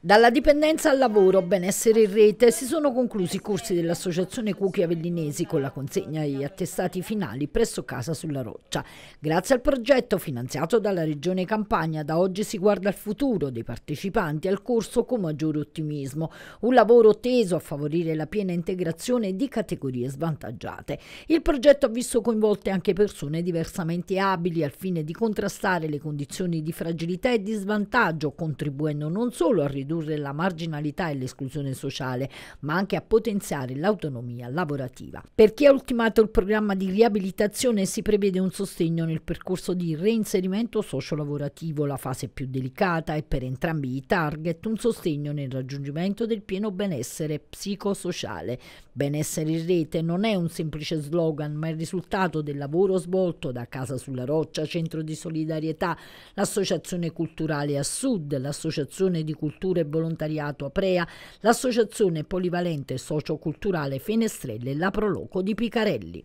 Dalla dipendenza al lavoro, benessere in rete, si sono conclusi i corsi dell'Associazione Cuochi Avellinesi con la consegna degli attestati finali presso Casa sulla Roccia. Grazie al progetto finanziato dalla Regione Campania, da oggi si guarda al futuro dei partecipanti al corso con maggiore ottimismo. Un lavoro teso a favorire la piena integrazione di categorie svantaggiate. Il progetto ha visto coinvolte anche persone diversamente abili al fine di contrastare le condizioni di fragilità e di svantaggio, contribuendo non solo a ridurre ridurre la marginalità e l'esclusione sociale, ma anche a potenziare l'autonomia lavorativa. Per chi ha ultimato il programma di riabilitazione si prevede un sostegno nel percorso di reinserimento sociolavorativo, la fase più delicata, e per entrambi i target un sostegno nel raggiungimento del pieno benessere psicosociale. Benessere in rete non è un semplice slogan, ma il risultato del lavoro svolto da Casa sulla Roccia, Centro di Solidarietà, l'Associazione Culturale a Sud, l'Associazione di Cultura e Volontariato Aprea, l'Associazione Polivalente Socioculturale Fenestrelle e la Proloco di Picarelli.